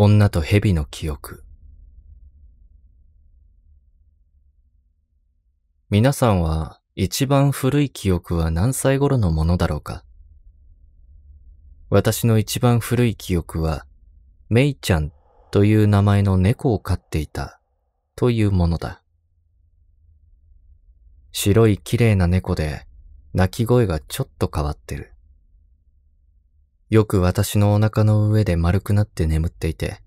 女と蛇の記憶。皆さんは一番古い記憶は何歳頃のものだろうか私の一番古い記憶は、メイちゃんという名前の猫を飼っていたというものだ。白い綺麗な猫で鳴き声がちょっと変わってる。よく私のお腹の上で丸くなって眠っていて、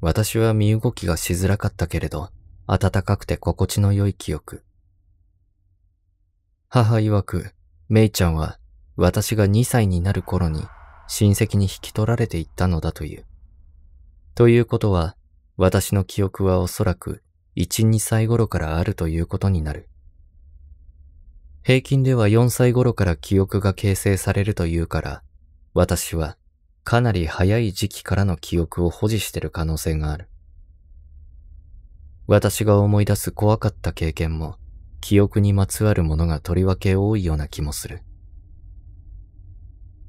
私は身動きがしづらかったけれど、暖かくて心地の良い記憶。母曰く、めいちゃんは私が2歳になる頃に親戚に引き取られていったのだという。ということは、私の記憶はおそらく1、2歳頃からあるということになる。平均では4歳頃から記憶が形成されるというから、私はかなり早い時期からの記憶を保持してる可能性がある。私が思い出す怖かった経験も記憶にまつわるものがとりわけ多いような気もする。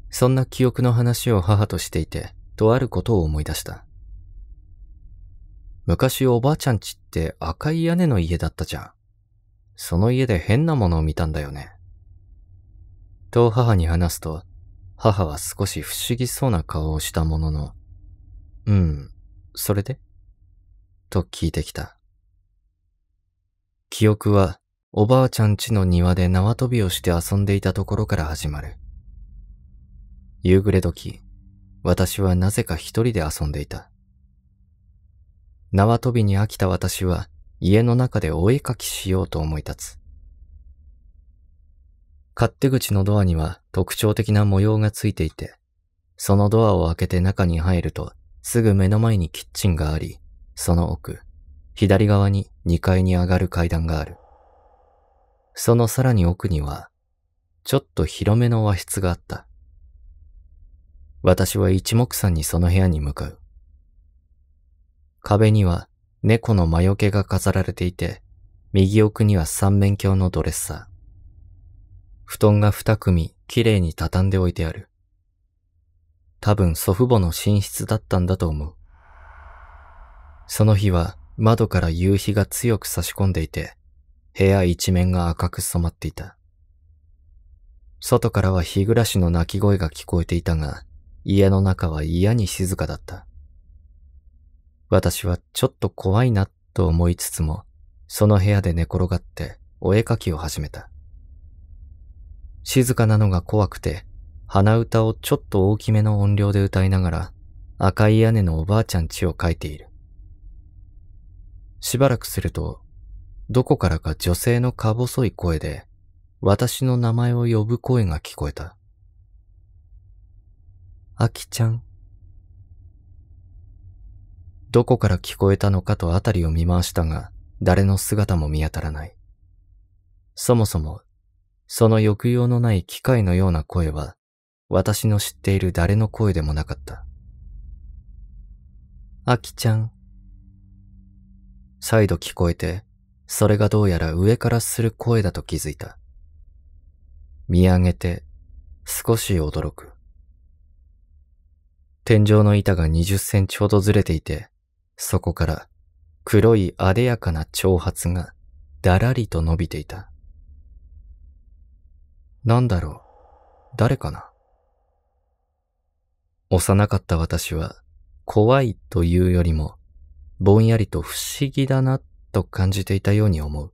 そんな記憶の話を母としていて、とあることを思い出した。昔おばあちゃんちって赤い屋根の家だったじゃん。その家で変なものを見たんだよね。と母に話すと、母は少し不思議そうな顔をしたものの、うん、それでと聞いてきた。記憶は、おばあちゃん家の庭で縄跳びをして遊んでいたところから始まる。夕暮れ時、私はなぜか一人で遊んでいた。縄跳びに飽きた私は、家の中でお絵かきしようと思い立つ。勝手口のドアには特徴的な模様がついていて、そのドアを開けて中に入ると、すぐ目の前にキッチンがあり、その奥、左側に2階に上がる階段がある。そのさらに奥には、ちょっと広めの和室があった。私は一目散にその部屋に向かう。壁には猫の魔除けが飾られていて、右奥には三面鏡のドレッサー。布団が二組きれいに畳んでおいてある。多分祖父母の寝室だったんだと思う。その日は窓から夕日が強く差し込んでいて、部屋一面が赤く染まっていた。外からは日暮らしの泣き声が聞こえていたが、家の中は嫌に静かだった。私はちょっと怖いなと思いつつも、その部屋で寝転がってお絵かきを始めた。静かなのが怖くて、鼻歌をちょっと大きめの音量で歌いながら、赤い屋根のおばあちゃん家を描いている。しばらくすると、どこからか女性のか細い声で、私の名前を呼ぶ声が聞こえた。あきちゃん。どこから聞こえたのかとあたりを見回したが、誰の姿も見当たらない。そもそもその抑揚のない機械のような声は、私の知っている誰の声でもなかった。あきちゃん。再度聞こえて、それがどうやら上からする声だと気づいた。見上げて、少し驚く。天井の板が20センチほどずれていて、そこから黒いあでやかな長髪がだらりと伸びていた。なんだろう誰かな幼かった私は怖いというよりもぼんやりと不思議だなと感じていたように思う。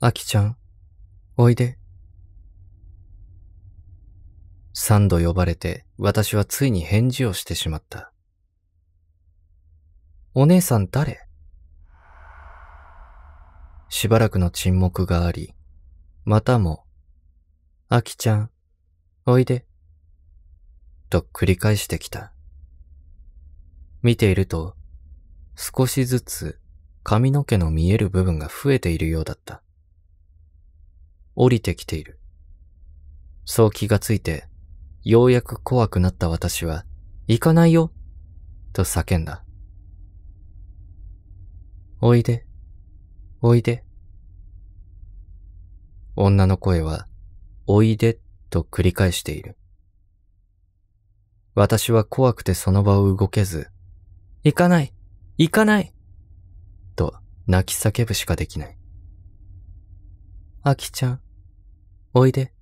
あきちゃん、おいで。三度呼ばれて私はついに返事をしてしまった。お姉さん誰しばらくの沈黙があり、またも、あきちゃん、おいで、と繰り返してきた。見ていると、少しずつ髪の毛の見える部分が増えているようだった。降りてきている。そう気がついて、ようやく怖くなった私は、行かないよと叫んだ。おいで、おいで。女の声は、おいでと繰り返している。私は怖くてその場を動けず、行かない行かないと泣き叫ぶしかできない。あきちゃん、おいで。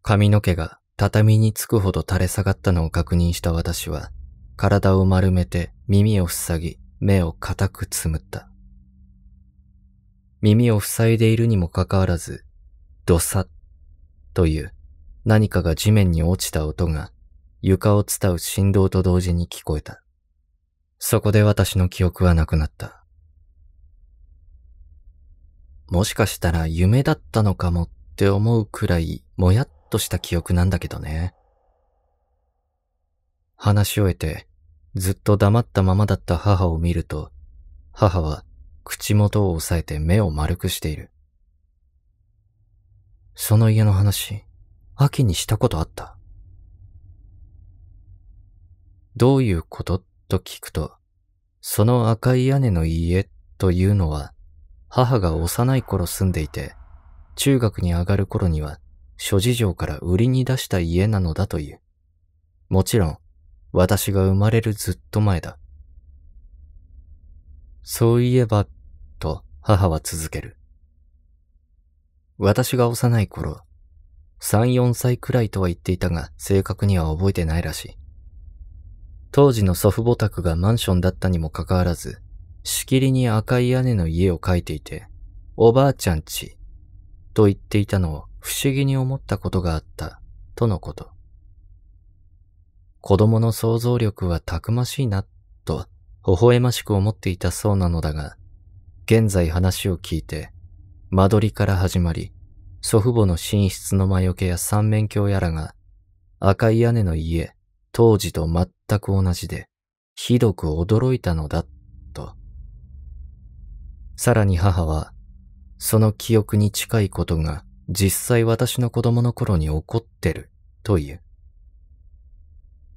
髪の毛が畳につくほど垂れ下がったのを確認した私は、体を丸めて耳を塞ぎ、目を固くつむった。耳を塞いでいるにもかかわらず、ドサという何かが地面に落ちた音が床を伝う振動と同時に聞こえた。そこで私の記憶はなくなった。もしかしたら夢だったのかもって思うくらいもやっとした記憶なんだけどね。話し終えてずっと黙ったままだった母を見ると、母は口元を押さえて目を丸くしている。その家の話、秋にしたことあったどういうことと聞くと、その赤い屋根の家というのは、母が幼い頃住んでいて、中学に上がる頃には、諸事情から売りに出した家なのだという。もちろん、私が生まれるずっと前だ。そういえば母は続ける。私が幼い頃、3、4歳くらいとは言っていたが、正確には覚えてないらしい。当時の祖父母宅がマンションだったにもかかわらず、しきりに赤い屋根の家を描いていて、おばあちゃんち、と言っていたのを不思議に思ったことがあった、とのこと。子供の想像力はたくましいな、と微笑ましく思っていたそうなのだが、現在話を聞いて、間取りから始まり、祖父母の寝室の魔除けや三面鏡やらが、赤い屋根の家、当時と全く同じで、ひどく驚いたのだ、と。さらに母は、その記憶に近いことが実際私の子供の頃に起こってる、という。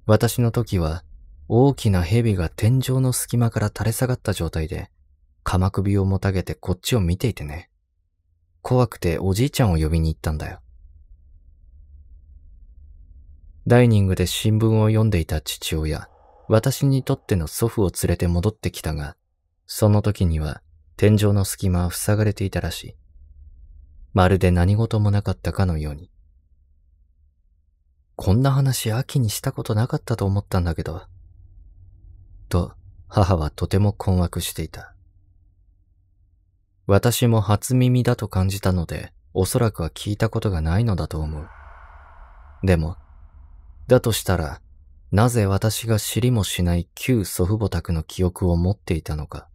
私の時は、大きな蛇が天井の隙間から垂れ下がった状態で、鎌首をもたげてこっちを見ていてね。怖くておじいちゃんを呼びに行ったんだよ。ダイニングで新聞を読んでいた父親、私にとっての祖父を連れて戻ってきたが、その時には天井の隙間は塞がれていたらしい。まるで何事もなかったかのように。こんな話秋にしたことなかったと思ったんだけど。と、母はとても困惑していた。私も初耳だと感じたので、おそらくは聞いたことがないのだと思う。でも、だとしたら、なぜ私が知りもしない旧祖父母宅の記憶を持っていたのか。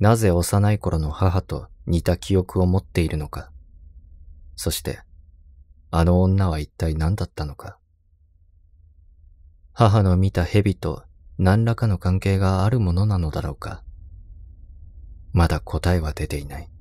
なぜ幼い頃の母と似た記憶を持っているのか。そして、あの女は一体何だったのか。母の見た蛇と何らかの関係があるものなのだろうか。まだ答えは出ていない。